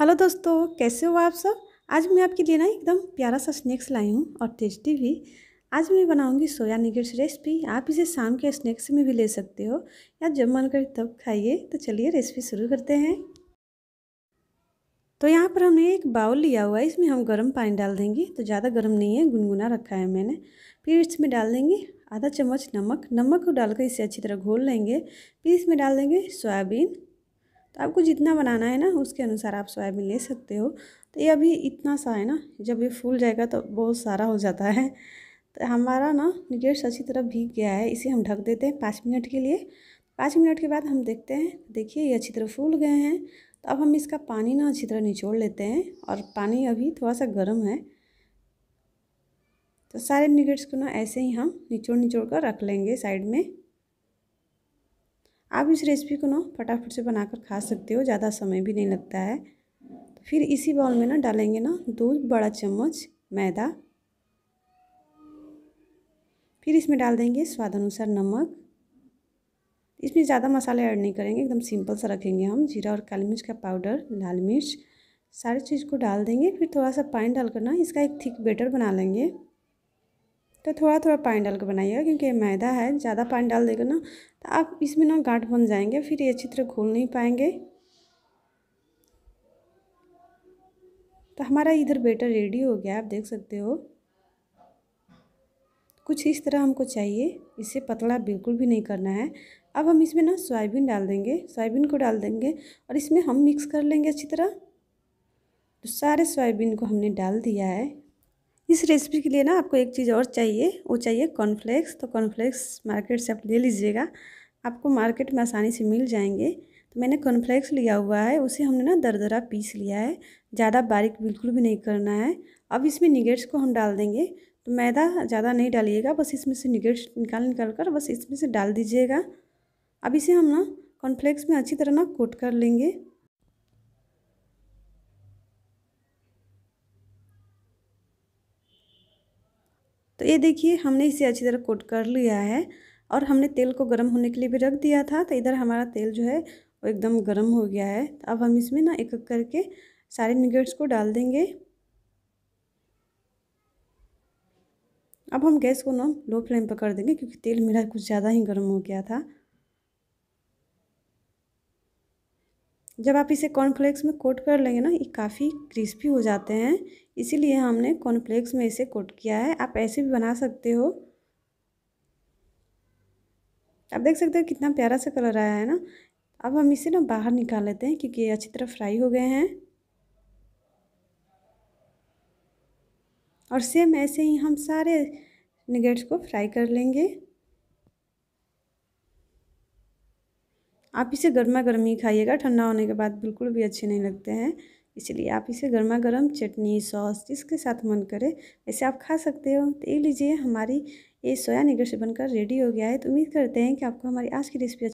hello दोस्तों कैसे हो आप सब आज मैं आपके लिए ना एकदम प्यारा सा स्नैक्स लाई हूँ और टेस्टी भी आज मैं बनाऊँगी सोया निगेट्स रेसिपी आप इसे शाम के स्नैक्स में भी ले सकते हो या जब मन करे तब खाइए तो चलिए रेसिपी शुरू करते हैं तो यहाँ पर हमने एक बाउल लिया हुआ है इसमें हम गर्म पानी डाल देंगे तो ज़्यादा गर्म नहीं है गुनगुना रखा है मैंने फिर इसमें डाल देंगे आधा चम्मच नमक नमक को डालकर इसे अच्छी तरह घोल लेंगे फिर इसमें डाल देंगे सोयाबीन तो आपको जितना बनाना है ना उसके अनुसार आप सोयाबीन ले सकते हो तो ये अभी इतना सा है ना जब ये फूल जाएगा तो बहुत सारा हो जाता है तो हमारा ना निगेट्स अच्छी तरह भीग गया है इसे हम ढक देते हैं पाँच मिनट के लिए पाँच मिनट के बाद हम देखते हैं देखिए ये अच्छी तरह फूल गए हैं तो अब हम इसका पानी ना अच्छी तरह निचोड़ लेते हैं और पानी अभी थोड़ा सा गर्म है तो सारे निगेट्स को ना ऐसे ही हम निचोड़ निचोड़ कर रख लेंगे साइड में आप इस रेसिपी को ना फटाफट से बनाकर खा सकते हो ज़्यादा समय भी नहीं लगता है फिर इसी बाउल में ना डालेंगे ना दो बड़ा चम्मच मैदा फिर इसमें डाल देंगे स्वाद अनुसार नमक इसमें ज़्यादा मसाले ऐड नहीं करेंगे एकदम सिंपल सा रखेंगे हम जीरा और काली मिर्च का पाउडर लाल मिर्च सारी चीज़ को डाल देंगे फिर थोड़ा सा पानी डालकर ना इसका एक थिक बेटर बना लेंगे तो थोड़ा थोड़ा पानी डाल के बनाइएगा क्योंकि मैदा है ज़्यादा पानी डाल देगा ना तो आप इसमें ना गांठ बन जाएंगे फिर ये अच्छी तरह घूल नहीं पाएंगे तो हमारा इधर बेटर रेडी हो गया आप देख सकते हो कुछ इस तरह हमको चाहिए इसे पतला बिल्कुल भी नहीं करना है अब हम इसमें ना सोयाबीन डाल देंगे सोयाबीन को डाल देंगे और इसमें हम मिक्स कर लेंगे अच्छी तरह तो सारे सोयाबीन को हमने डाल दिया है इस रेसिपी के लिए ना आपको एक चीज़ और चाहिए वो चाहिए कॉर्नफ्लेक्स तो कॉर्नफ्लेक्स मार्केट से आप ले लीजिएगा आपको मार्केट में आसानी से मिल जाएंगे तो मैंने कॉर्नफ्लेक्स लिया हुआ है उसे हमने ना दरदरा पीस लिया है ज़्यादा बारीक बिल्कुल भी नहीं करना है अब इसमें निगेट्स को हम डाल देंगे तो मैदा ज़्यादा नहीं डालिएगा बस इसमें से निगेट्स निकाल निकाल कर बस इसमें से डाल दीजिएगा अब इसे हम ना कॉर्नफ्लेक्स में अच्छी तरह ना कोट कर लेंगे तो ये देखिए हमने इसे अच्छी तरह कोट कर लिया है और हमने तेल को गर्म होने के लिए भी रख दिया था तो इधर हमारा तेल जो है वो एकदम गर्म हो गया है तो अब हम इसमें ना एक एक करके सारे निगेट्स को डाल देंगे अब हम गैस को ना लो फ्लेम पर कर देंगे क्योंकि तेल मेरा कुछ ज़्यादा ही गर्म हो गया था जब आप इसे कॉर्नफ्लेक्स में कोट कर लेंगे ना ये काफ़ी क्रिस्पी हो जाते हैं इसीलिए हमने कॉर्नफ्लेक्स में इसे कोट किया है आप ऐसे भी बना सकते हो आप देख सकते हो कितना प्यारा सा कलर आया है ना अब हम इसे ना बाहर निकाल लेते हैं क्योंकि ये अच्छी तरह फ्राई हो गए हैं और सेम ऐसे ही हम सारे निगेट्स को फ्राई कर लेंगे आप इसे गर्मा गर्मी ही खाइएगा ठंडा होने के बाद बिल्कुल भी अच्छे नहीं लगते हैं इसलिए आप इसे गर्मा गर्म चटनी सॉस जिसके साथ मन करे ऐसे आप खा सकते हो तो ये लीजिए हमारी ये सोया निगर से बनकर रेडी हो गया है तो उम्मीद करते हैं कि आपको हमारी आज की रेसिपी